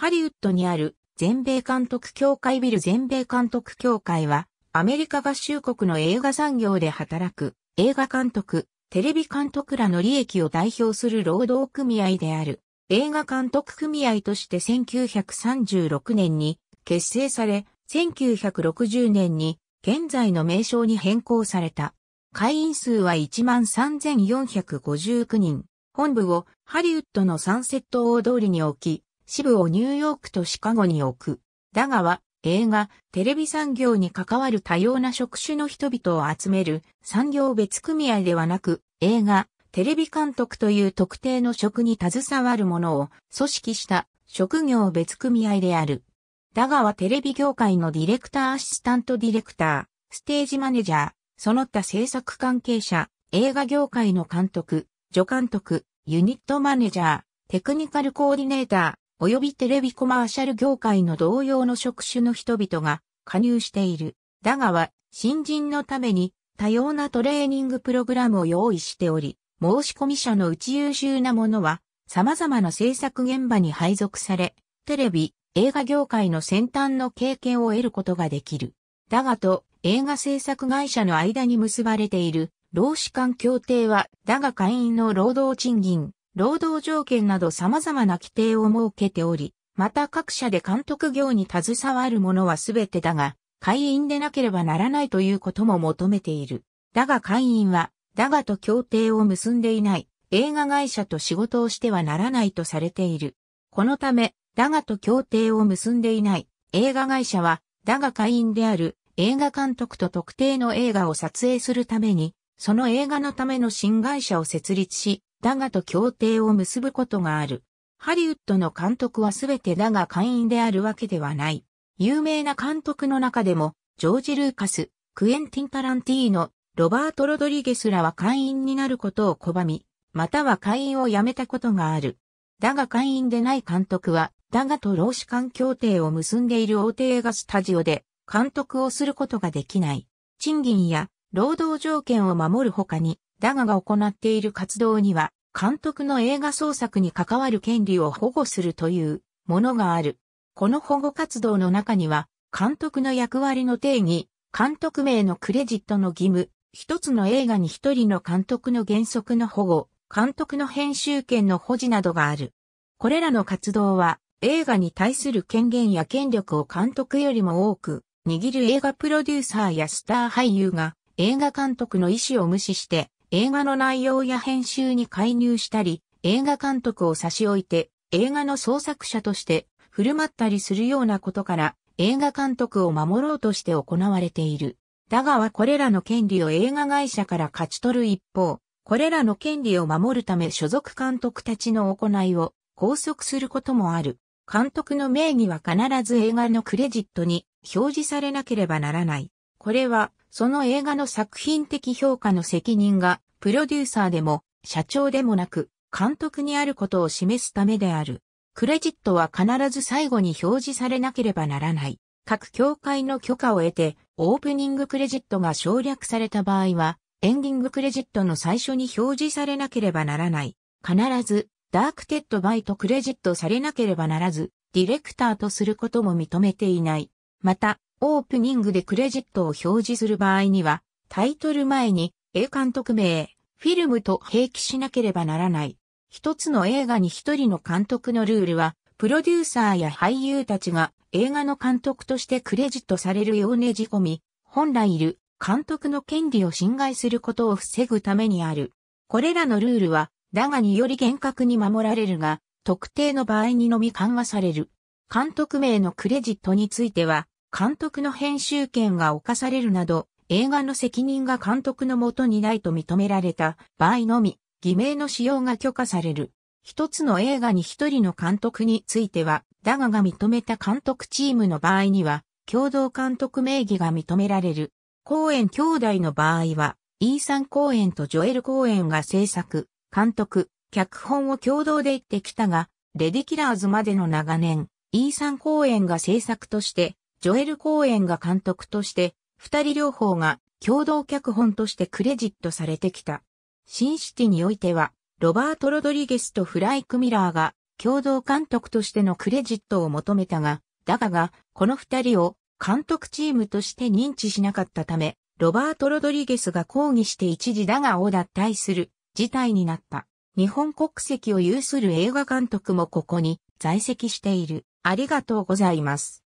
ハリウッドにある全米監督協会ビル全米監督協会は、アメリカ合衆国の映画産業で働く映画監督、テレビ監督らの利益を代表する労働組合である映画監督組合として1936年に結成され、1960年に現在の名称に変更された。会員数は13,459人。本部をハリウッドのサンセット大通りに置き、支部をニューヨークとシカゴに置く。だがは、映画、テレビ産業に関わる多様な職種の人々を集める産業別組合ではなく、映画、テレビ監督という特定の職に携わるものを組織した職業別組合である。だがはテレビ業界のディレクターアシスタントディレクター、ステージマネージャー、その他制作関係者、映画業界の監督、助監督、ユニットマネージャー、テクニカルコーディネーター、及びテレビコマーシャル業界の同様の職種の人々が加入している。だがは、新人のために多様なトレーニングプログラムを用意しており、申し込み者のうち優秀なものは、様々な制作現場に配属され、テレビ、映画業界の先端の経験を得ることができる。だがと映画制作会社の間に結ばれている労使間協定は、だが会員の労働賃金、労働条件など様々な規定を設けており、また各社で監督業に携わる者は全てだが、会員でなければならないということも求めている。だが会員は、だがと協定を結んでいない映画会社と仕事をしてはならないとされている。このため、だがと協定を結んでいない映画会社は、だが会員である映画監督と特定の映画を撮影するために、その映画のための新会社を設立し、ダガと協定を結ぶことがある。ハリウッドの監督はすべてダガ会員であるわけではない。有名な監督の中でも、ジョージ・ルーカス、クエンティン・タランティーノ、ロバート・ロドリゲスらは会員になることを拒み、または会員を辞めたことがある。だが会員でない監督は、だがと労使間協定を結んでいる大手映画スタジオで、監督をすることができない。賃金や労働条件を守るほかに、だがが行っている活動には、監督の映画創作に関わる権利を保護するというものがある。この保護活動の中には、監督の役割の定義、監督名のクレジットの義務、一つの映画に一人の監督の原則の保護、監督の編集権の保持などがある。これらの活動は、映画に対する権限や権力を監督よりも多く、握る映画プロデューサーやスター俳優が映画監督の意思を無視して映画の内容や編集に介入したり、映画監督を差し置いて、映画の創作者として振る舞ったりするようなことから、映画監督を守ろうとして行われている。だがはこれらの権利を映画会社から勝ち取る一方、これらの権利を守るため所属監督たちの行いを拘束することもある。監督の名義は必ず映画のクレジットに表示されなければならない。これは、その映画の作品的評価の責任が、プロデューサーでも、社長でもなく、監督にあることを示すためである。クレジットは必ず最後に表示されなければならない。各協会の許可を得て、オープニングクレジットが省略された場合は、エンディングクレジットの最初に表示されなければならない。必ず、ダークテッドバイトクレジットされなければならず、ディレクターとすることも認めていない。また、オープニングでクレジットを表示する場合には、タイトル前に A 監督名、フィルムと併記しなければならない。一つの映画に一人の監督のルールは、プロデューサーや俳優たちが映画の監督としてクレジットされるようねじ込み、本来いる監督の権利を侵害することを防ぐためにある。これらのルールは、だがにより厳格に守られるが、特定の場合にのみ緩和される。監督名のクレジットについては、監督の編集権が侵されるなど、映画の責任が監督のもとにないと認められた場合のみ、偽名の使用が許可される。一つの映画に一人の監督については、だがが認めた監督チームの場合には、共同監督名義が認められる。公演兄弟の場合は、イーサン・公演とジョエル・公演が制作、監督、脚本を共同で言ってきたが、レディキラーズまでの長年、イーサン・公演が制作として、ジョエル・コーエンが監督として、二人両方が共同脚本としてクレジットされてきた。シンシティにおいては、ロバート・ロドリゲスとフライク・ミラーが共同監督としてのクレジットを求めたが、だがが、この二人を監督チームとして認知しなかったため、ロバート・ロドリゲスが抗議して一時だがを脱退する事態になった。日本国籍を有する映画監督もここに在籍している。ありがとうございます。